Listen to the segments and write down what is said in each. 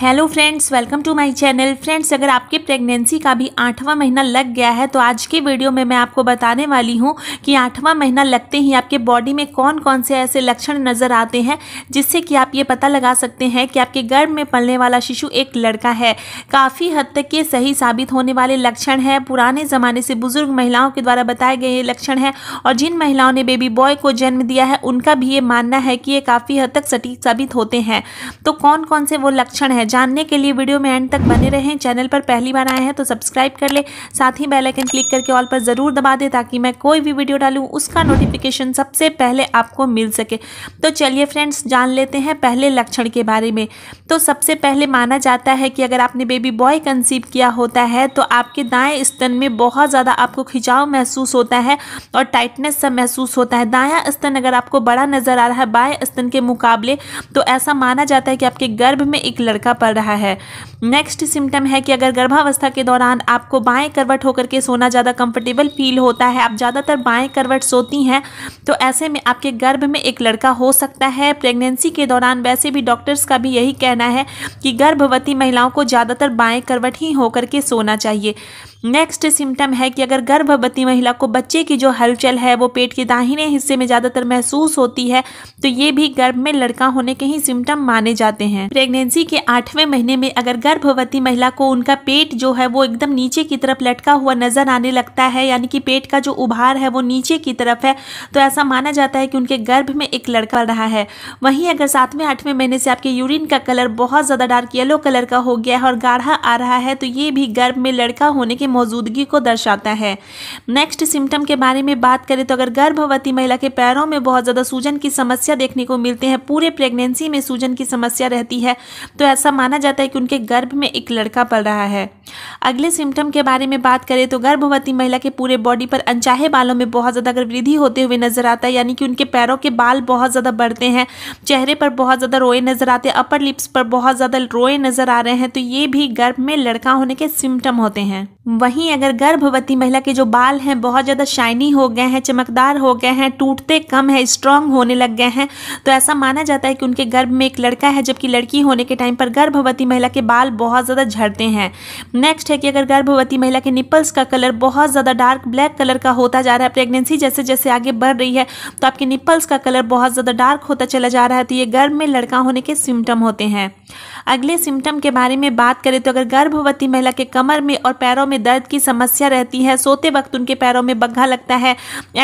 hello friends welcome to my channel friends अगर आपके pregnancy का भी आठवां महीना लग गया है तो आज के वीडियो में मैं आपको बताने वाली हूँ कि आठवां महीना लगते ही आपके बॉडी में कौन कौन से ऐसे लक्षण नज़र आते हैं जिससे कि आप ये पता लगा सकते हैं कि आपके गर्भ में पलने वाला शिशु एक लड़का है काफ़ी हद तक ये सही साबित होने वाले लक्षण है पुराने ज़माने से बुज़ुर्ग महिलाओं के द्वारा बताए गए ये लक्षण है और जिन महिलाओं ने बेबी बॉय को जन्म दिया है उनका भी ये मानना है कि ये काफ़ी हद तक सटीक साबित होते हैं तो कौन कौन से वो लक्षण है है जानने के लिए वीडियो में एंड तक बने रहें चैनल पर पहली बार आए हैं तो सब्सक्राइब कर ले साथ ही बेलाइकन क्लिक करके ऑल पर ज़रूर दबा दें ताकि मैं कोई भी वीडियो डालूँ उसका नोटिफिकेशन सबसे पहले आपको मिल सके तो चलिए फ्रेंड्स जान लेते हैं पहले लक्षण के बारे में तो सबसे पहले माना जाता है कि अगर आपने बेबी बॉय कंसीव किया होता है तो आपके दाएं स्तन में बहुत ज़्यादा आपको खिंचाव महसूस होता है और टाइटनेस सा महसूस होता है दाया स्तन अगर आपको बड़ा नज़र आ रहा है बाएं स्तन के मुकाबले तो ऐसा माना जाता है कि आपके गर्भ में एक लड़का पड़ रहा है नेक्स्ट सिम्टम है कि अगर गर्भावस्था के दौरान आपको बाएं करवट होकर के सोना ज़्यादा कंफर्टेबल फील होता है आप ज़्यादातर बाएं करवट सोती हैं तो ऐसे में आपके गर्भ में एक लड़का हो सकता है प्रेगनेंसी के दौरान वैसे भी डॉक्टर्स का भी यही कहना है कि गर्भवती महिलाओं को ज़्यादातर बाएं करवट ही होकर के सोना चाहिए नेक्स्ट सिम्टम है कि अगर गर्भवती महिला को बच्चे की जो हलचल है वो पेट के दाहिने हिस्से में ज़्यादातर महसूस होती है तो ये भी गर्भ में लड़का होने के ही सिम्टम माने जाते हैं प्रेगनेंसी के आठवें महीने में अगर गर्भवती महिला को उनका पेट जो है वो एकदम नीचे की तरफ लटका हुआ नजर आने लगता है यानी कि पेट का जो उभार है वो नीचे की तरफ है तो ऐसा माना जाता है कि उनके गर्भ में एक लड़का रहा है वहीं अगर सातवें आठवें महीने से आपके यूरिन का कलर बहुत ज़्यादा डार्क येलो कलर का हो गया है और गाढ़ा आ रहा है तो ये भी गर्भ में लड़का होने के मौजूदगी को दर्शाता है नेक्स्ट सिम्टम के बारे में बात करें तो अगर गर्भवती महिला के पैरों में बहुत ज़्यादा सूजन की समस्या देखने को मिलते हैं पूरे प्रेगनेंसी में सूजन की समस्या रहती है तो ऐसा माना जाता है कि उनके गर्भ में एक लड़का पल रहा है अगले सिम्टम के बारे में बात करें तो गर्भवती महिला के पूरे बॉडी पर अनचाहे बालों में बहुत ज़्यादा अगर वृद्धि होते हुए नजर आता है यानी कि उनके पैरों के बाल बहुत ज़्यादा बढ़ते हैं चेहरे पर बहुत ज़्यादा रोए नजर आते हैं अपर लिप्स पर बहुत ज़्यादा रोए नजर आ रहे हैं तो ये भी गर्भ में लड़का होने के सिम्टम होते हैं वहीं अगर गर्भवती महिला के जो बाल हैं बहुत ज़्यादा शाइनी हो गए हैं चमकदार हो गए हैं टूटते कम है स्ट्रांग होने लग गए हैं तो ऐसा माना जाता है कि उनके गर्भ में एक लड़का है जबकि लड़की होने के टाइम पर गर्भवती महिला के बाल बहुत ज़्यादा झड़ते हैं नेक्स्ट है कि अगर गर्भवती महिला के निपल्स का कलर बहुत ज़्यादा डार्क ब्लैक कलर का होता जा रहा है प्रेगनेंसी जैसे जैसे आगे बढ़ रही है तो आपके निपल्स का कलर बहुत ज़्यादा डार्क होता चला जा रहा है तो ये गर्भ में लड़का होने के सिम्टम होते हैं अगले सिम्टम के बारे में बात करें तो अगर गर्भवती महिला के कमर में और पैरों में दर्द दर्द की समस्या रहती है सोते वक्त उनके पैरों में बग्घा लगता है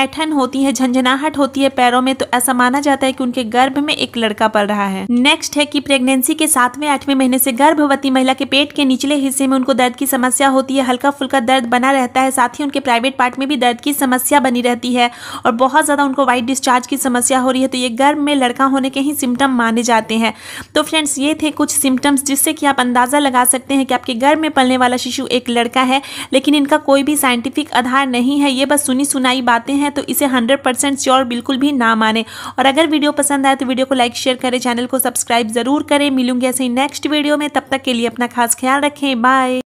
ऐठन होती है झंझनाहट होती है पैरों में तो ऐसा माना जाता है कि उनके गर्भ में एक लड़का पड़ रहा है नेक्स्ट है कि प्रेगनेंसी के सातवें आठवें महीने से गर्भवती महिला के पेट के निचले हिस्से में उनको दर्द की समस्या होती है हल्का फुल्का दर्द बना रहता है साथ ही उनके प्राइवेट पार्ट में भी दर्द की समस्या बनी रहती है और बहुत ज़्यादा उनको वाइट डिस्चार्ज की समस्या हो रही है तो ये गर्भ में लड़का होने के ही सिम्टम माने जाते हैं तो फ्रेंड्स ये थे कुछ सिम्टम्स जिससे कि आप अंदाज़ा लगा सकते हैं कि आपके गर्भ में पलने वाला शिशु एक लड़का है लेकिन इनका कोई भी साइंटिफिक आधार नहीं है ये बस सुनी सुनाई बातें हैं तो इसे हंड्रेड परसेंट श्योर बिल्कुल भी ना माने और अगर वीडियो पसंद आए तो वीडियो को लाइक शेयर करें चैनल को सब्सक्राइब जरूर करें मिलूंगी ऐसे नेक्स्ट वीडियो में तब तक के लिए अपना खास ख्याल रखें बाय